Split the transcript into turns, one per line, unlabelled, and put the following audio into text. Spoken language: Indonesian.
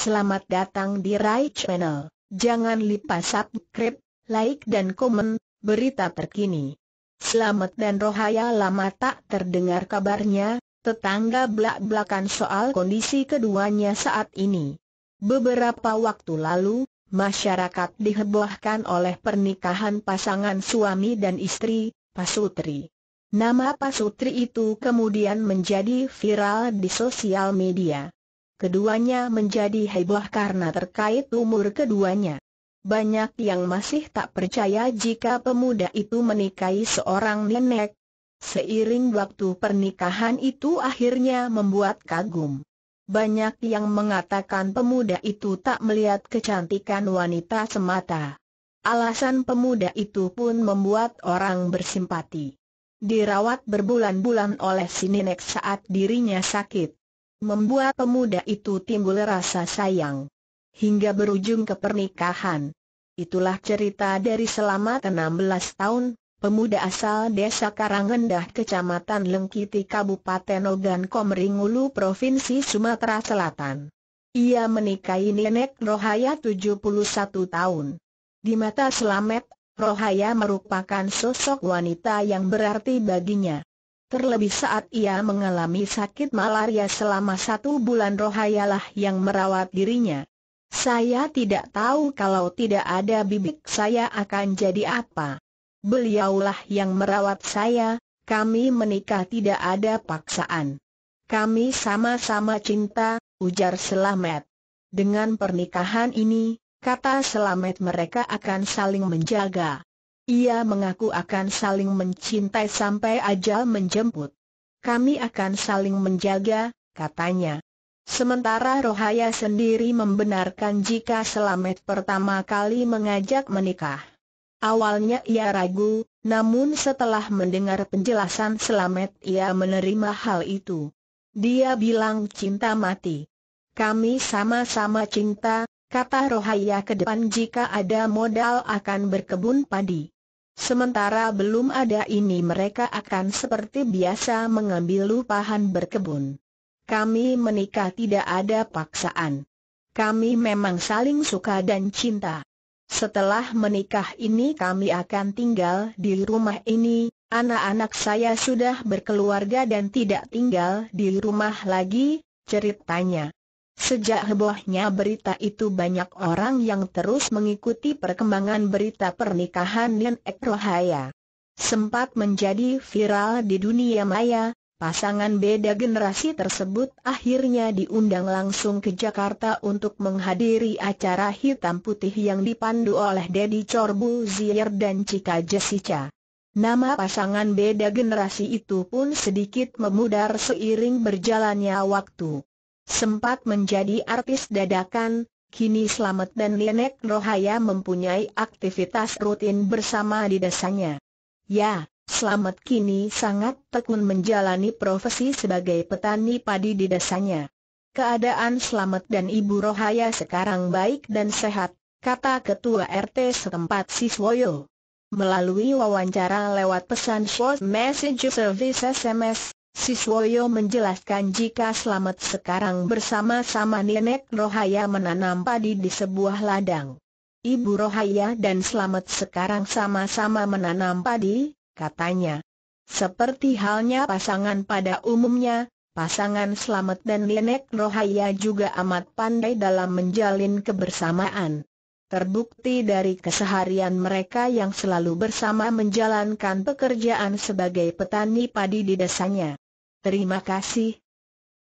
Selamat datang di Rai Channel. Jangan lupa subscribe, like dan komen, berita terkini. Selamat dan Rohaya lama tak terdengar kabarnya, tetangga belak-belakan soal kondisi keduanya saat ini. Beberapa waktu lalu, masyarakat dihebohkan oleh pernikahan pasangan suami dan istri, Pasutri. Nama Pasutri itu kemudian menjadi viral di sosial media. Keduanya menjadi heboh karena terkait umur keduanya. Banyak yang masih tak percaya jika pemuda itu menikahi seorang nenek. Seiring waktu pernikahan itu akhirnya membuat kagum. Banyak yang mengatakan pemuda itu tak melihat kecantikan wanita semata. Alasan pemuda itu pun membuat orang bersimpati. Dirawat berbulan-bulan oleh si nenek saat dirinya sakit membuat pemuda itu timbul rasa sayang. Hingga berujung ke pernikahan. Itulah cerita dari selama 16 tahun, pemuda asal desa Karangendah kecamatan Lengkiti Kabupaten Ogan Komringulu Provinsi Sumatera Selatan. Ia menikahi nenek Rohaya 71 tahun. Di mata Selamet, Rohaya merupakan sosok wanita yang berarti baginya. Terlebih saat ia mengalami sakit malaria selama satu bulan Rohayalah yang merawat dirinya. Saya tidak tahu kalau tidak ada bibik saya akan jadi apa. Beliaulah yang merawat saya, kami menikah tidak ada paksaan. Kami sama-sama cinta, ujar Selamet. Dengan pernikahan ini, kata Selamet mereka akan saling menjaga. Ia mengaku akan saling mencintai sampai ajal menjemput. Kami akan saling menjaga, katanya. Sementara Rohaya sendiri membenarkan jika Selamet pertama kali mengajak menikah. Awalnya ia ragu, namun setelah mendengar penjelasan Selamet ia menerima hal itu. Dia bilang cinta mati. Kami sama-sama cinta, kata Rohaya ke depan jika ada modal akan berkebun padi. Sementara belum ada ini mereka akan seperti biasa mengambil lupahan berkebun. Kami menikah tidak ada paksaan. Kami memang saling suka dan cinta. Setelah menikah ini kami akan tinggal di rumah ini, anak-anak saya sudah berkeluarga dan tidak tinggal di rumah lagi, ceritanya. Sejak hebohnya berita itu banyak orang yang terus mengikuti perkembangan berita pernikahan Nien Ekrohaya. Sempat menjadi viral di dunia maya, pasangan beda generasi tersebut akhirnya diundang langsung ke Jakarta untuk menghadiri acara hitam putih yang dipandu oleh Dedi Corbuzier Zier dan Cika Jessica. Nama pasangan beda generasi itu pun sedikit memudar seiring berjalannya waktu. Sempat menjadi artis dadakan, kini Slamet dan Lienek Rohaya mempunyai aktivitas rutin bersama di desanya. Ya, Slamet kini sangat tekun menjalani profesi sebagai petani padi di desanya. Keadaan Slamet dan Ibu Rohaya sekarang baik dan sehat, kata Ketua RT setempat Siswoyo. Melalui wawancara lewat pesan short message service SMS, Siswoyo menjelaskan jika selamat sekarang bersama-sama nenek Rohaya menanam padi di sebuah ladang. Ibu Rohaya dan selamat sekarang sama-sama menanam padi, katanya. Seperti halnya pasangan pada umumnya, pasangan selamat dan nenek Rohaya juga amat pandai dalam menjalin kebersamaan. Terbukti dari keseharian mereka yang selalu bersama menjalankan pekerjaan sebagai petani padi di desanya. Terima kasih,